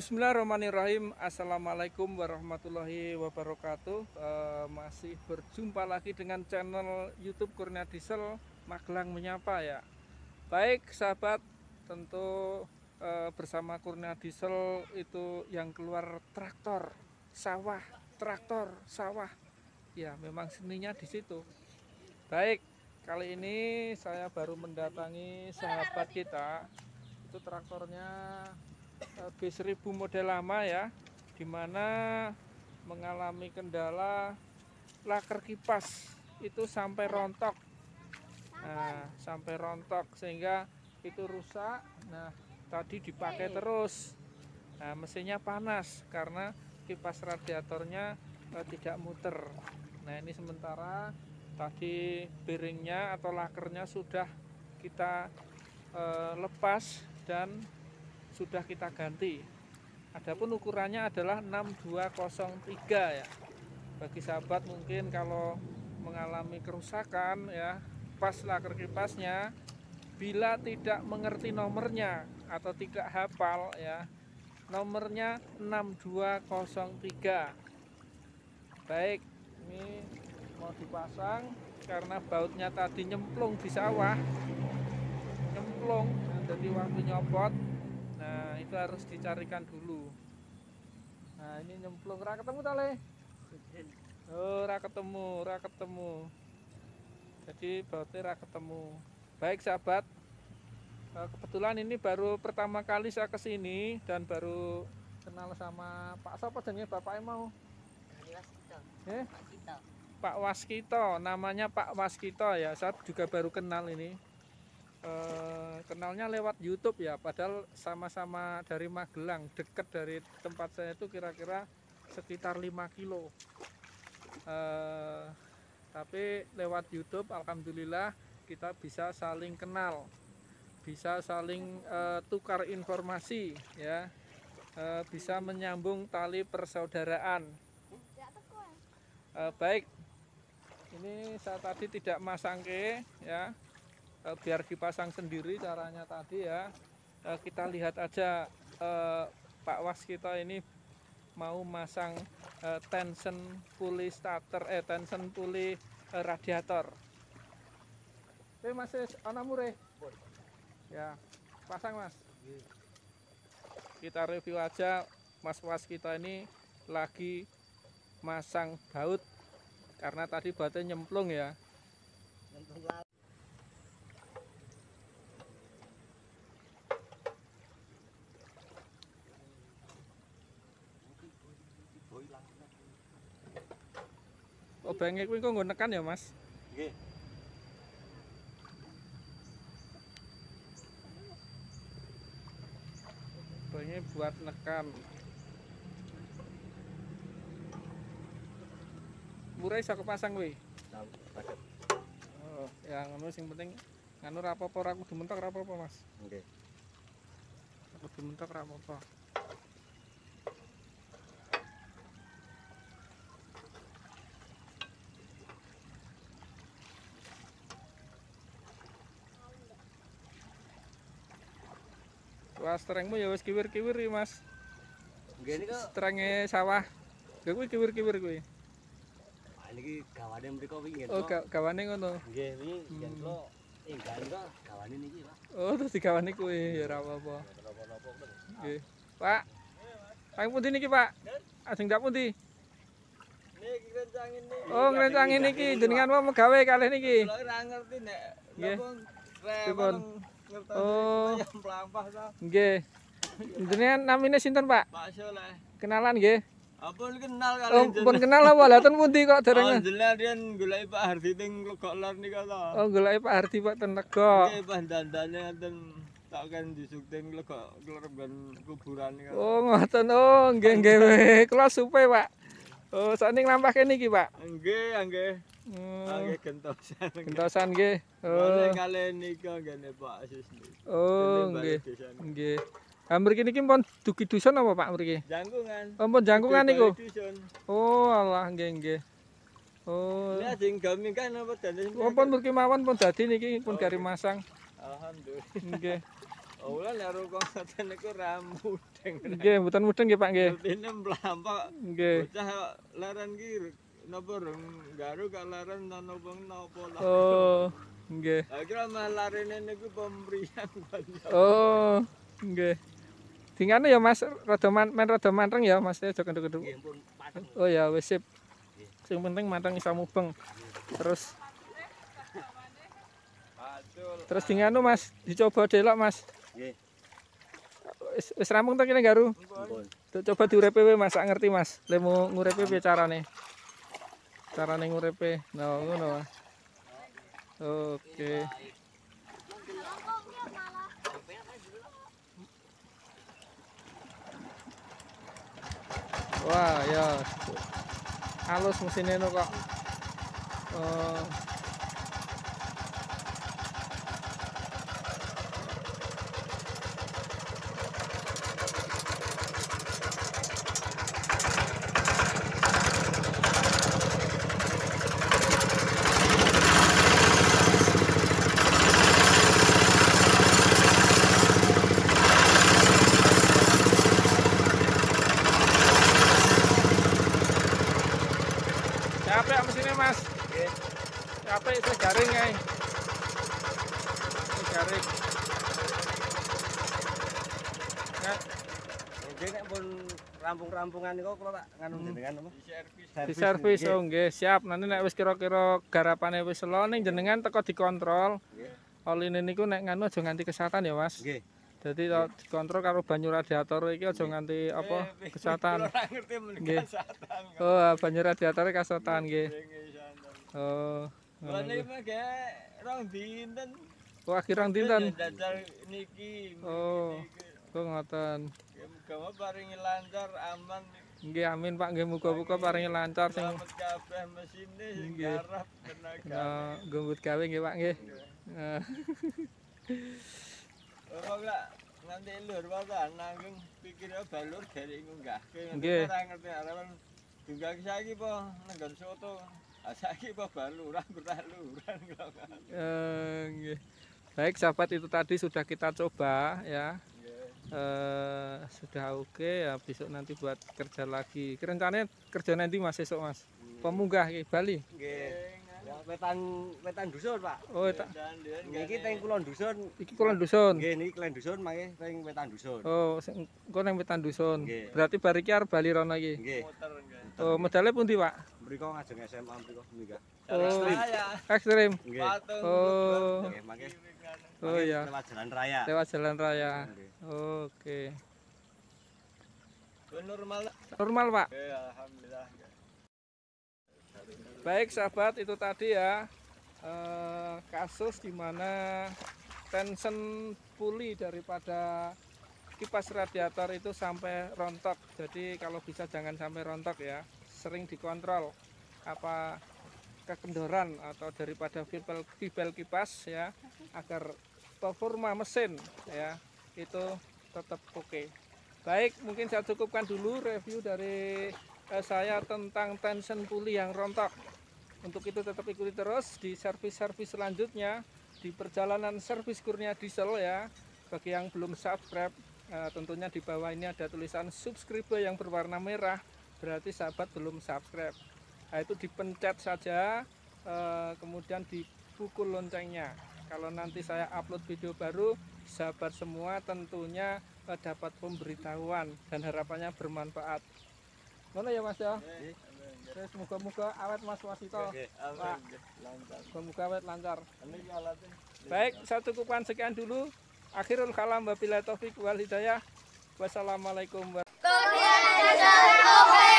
Bismillahirrahmanirrahim Assalamualaikum warahmatullahi wabarakatuh e, Masih berjumpa lagi dengan channel youtube Kurnia Diesel Magelang Menyapa ya Baik sahabat tentu e, bersama Kurnia Diesel itu yang keluar traktor Sawah, traktor, sawah Ya memang seninya di situ Baik kali ini saya baru mendatangi sahabat kita Itu traktornya B1000 model lama ya dimana mengalami kendala laker kipas itu sampai rontok nah, sampai rontok sehingga itu rusak nah tadi dipakai terus nah, mesinnya panas karena kipas radiatornya eh, tidak muter nah ini sementara tadi piringnya atau lakernya sudah kita eh, lepas dan sudah kita ganti adapun ukurannya adalah 6203 ya bagi sahabat mungkin kalau mengalami kerusakan ya pas laker kipasnya bila tidak mengerti nomornya atau tidak hafal ya nomornya 6203 baik ini mau dipasang karena bautnya tadi nyemplung di sawah nyemplung jadi waktu nyopot nah itu harus dicarikan dulu nah ini nyemplung ra ketemu tale oh ra ketemu ra ketemu jadi bautnya ra ketemu baik sahabat eh, kebetulan ini baru pertama kali saya kesini dan baru kenal sama Pak siapa jenenge Bapak mau eh? Pak Waskito. Pak Waskito, namanya Pak Waskito ya. Saya juga baru kenal ini. Eh, kenalnya lewat YouTube ya padahal sama-sama dari Magelang dekat dari tempat saya itu kira-kira sekitar 5 kilo eh, tapi lewat YouTube Alhamdulillah kita bisa saling kenal bisa saling eh, tukar informasi ya eh, bisa menyambung tali persaudaraan eh, baik ini saya tadi tidak masangke ya Eh, biar dipasang sendiri caranya tadi ya eh, kita lihat aja eh, Pak Was kita ini mau masang tension pulley starter eh tension pulley radiator Oke mas anak murah ya pasang mas kita review aja mas was kita ini lagi masang baut karena tadi bautnya nyemplung ya nyemplung bange kuwi kok nggo nekan ya, Mas? Nggih. Bange buat nekan. Murai saya kepasang kuwi. Oh, Yang ngono sing penting nganu rapopo ra kudu mentok rapopo, Mas. Nggih. Kudu mentok rapopo. Wah, strengmu ya wis kiwir-kiwir Mas. Ngene kok strenge sawah. Ya kuwi kiwir-kiwir kuwi. Ah, iki gawane mriko wingi Oh, gawane ngono. Nggih, wingi jenglo. Enggal kok gawane niki, Pak. Oh, terus digawane kuwi ya ora apa-apa. Nggih. Pak. Ayo pundi niki, Pak? Ajeng ah, dak pundi? Nek ngrencang ini. Oh, ngrencang ini iki jenengan wae megawe kalih niki. Ora ngerti nek. Nggih. Repot. Oh. Nggih. Jenengan namine sinten, Pak? Pak Soleh. Kenalan nggih. Ampun kenal kali jeneng. Oh, pun kenal apa? Lah ten pundi kok derenge? Oh, jeneng riyen Pak Hardi teng Legok Lor niku Oh, goleki Pak Hardi Pak ten Nggih, Pak dandane tak kan disukting Legok Lor kuburan Oh, ngoten. Oh, nggih nggih. Kula supe, Pak. Oh, sak lampah kene iki, Pak. Nggih, nggih. Oh. Oke gentosan. Gentosan nggih. Oh. Kale nika ngene Pak Asis Oh nggih. Nggih. Ha mriki niki pun dugi dusun apa Pak mriki? Jangkungan. Oh pun jangkungan niku. Oh Allah nggih nggih. Oh. Lah sing gami kan apa dadi. Oh pun mriki mawon pun dadi niki pun dari oh, masang. Alhamdulillah. Nggih. Oh lah naruh kong satan niku ramudeng. Nggih, mboten mudeng nggih Pak nggih. Dene mlampok. Bocah leren ki Napa rung garu kalaran nano lah. Oh, nge. Akhirnya malarin ini ku Oh, nge. Tingane ya Mas, rada man, men rada manteng ya Mas, aja kendu-kendu. Oh ya, wis sip. Sing penting manteng iso mubeng. Terus Terus dinganu Mas, dicoba delok Mas. Nggih. Wis rampung to kene Garu? Dicoba diurepe Mas, sak ngerti Mas, le mau ngurepe piye carane. Nah. cara neng urepe nah ngono wah oke wah ya halus mesin ini kok oh. nek pun rampung-rampungan niku kula tak nganu hmm. jenengan apa? Di servis. oh nggih, siap. Nanti nek wis kira-kira garapane wis selo ning jenengan teko dikontrol. Nggih. Oli niku nek nganu aja nganti kesehatan ya, Mas. Nggih. Dadi dikontrol karo banyu radiator iki aja nganti eh, apa eh, eh, kesehatan. Ora ngerti men kesehatan. Oh, ah, banyu radiator kesehatan nggih. Oh. Lah iki mek rong dinten. Oh, akhir rong dinten. Dadal niki. Oh. Kok ngoten. agama paringi lancar aman nggih amin Pak nggih muga-muga paringi lancar sing kabeh mesine sing garap tenaga eh, gembut gawe nggih Pak nggih Ora eh. nanti lur wae nanggung pikirnya balur dari ngunggahke ora ngerti arep kan ngunggah saiki po nenggon soto ah, saiki po baluran kurang luran Eh nggih Baik sahabat itu tadi sudah kita coba ya Eh, sudah oke ya besok nanti buat kerja lagi rencananya kerja nanti mas besok mas hmm. pemunggah ke Bali okay. wetan wetan dusun pak oh wetan dusun ini kita dusun ini kulon dusun okay, ini kulon dusun makanya kita wetan dusun oh kita yang wetan dusun berarti bari kita Bali rona ini okay. oh medalnya pundi pak mereka ngajeng SMA mereka oh, ekstrim ekstrim okay. oh Oh iya. Lewat jalan raya. Lewat jalan raya. Oke. Okay. Normal. Normal, Pak. Oke, alhamdulillah. Ya. Baik, sahabat, itu tadi ya eh, kasus di mana tension puli daripada kipas radiator itu sampai rontok. Jadi kalau bisa jangan sampai rontok ya. Sering dikontrol apa kendoran atau daripada kibel, kibel kipas ya agar performa mesin ya itu tetap oke. Okay. Baik, mungkin saya cukupkan dulu review dari eh, saya tentang tension pulley yang rontok. Untuk itu tetap ikuti terus di servis-servis selanjutnya di perjalanan servis kurnia diesel ya. Bagi yang belum subscribe, eh, tentunya di bawah ini ada tulisan subscribe yang berwarna merah, berarti sahabat belum subscribe nah, itu dipencet saja eh, kemudian dipukul loncengnya kalau nanti saya upload video baru sahabat semua tentunya eh, dapat pemberitahuan dan harapannya bermanfaat mana ya mas ya semoga moga awet mas wasito Semoga awet lancar ya, baik saya cukupkan sekian dulu akhirul kalam wabillahi taufik wal hidayah wassalamualaikum warahmatullahi wabarakatuh